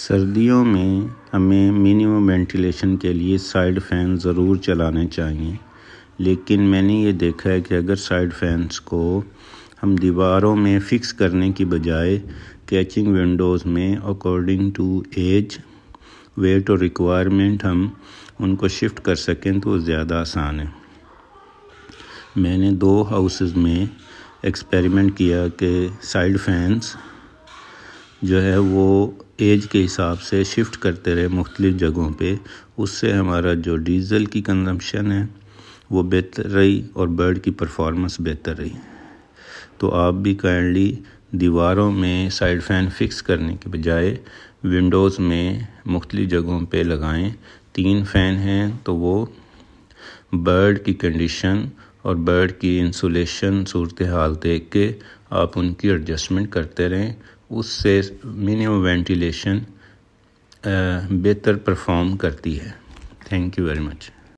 सर्दियों में हमें मिनिमम वेंटिलेशन के लिए साइड फ़ैन ज़रूर चलाने चाहिए लेकिन मैंने ये देखा है कि अगर साइड फैंस को हम दीवारों में फ़िक्स करने की बजाय कैचिंग विंडोज़ में अकॉर्डिंग टू एज वेट और रिक्वायरमेंट हम उनको शिफ्ट कर सकें तो ज़्यादा आसान है मैंने दो हाउसेस में एक्सपेरिमेंट किया कि साइड फैंस जो है वो एज के हिसाब से शिफ्ट करते रहे मुख्तलिफ़ जगहों पर उससे हमारा जो डीज़ल की कंजम्पशन है वो बेहतर रही और बर्ड की परफॉर्मेंस बेहतर रही तो आप भी काइंडली दीवारों में साइड फ़ैन फ़िक्स करने के बजाय विंडोज़ में मुख्तलिफ़ जगहों पर लगाएँ तीन फ़ैन हैं तो वो बर्ड की कंडीशन और बर्ड की इंसुलेशन सूरत हाल देख के आप उनकी एडजस्टमेंट करते रहें उससे मिनिमम वेंटिलेशन uh, बेहतर परफॉर्म करती है थैंक यू वेरी मच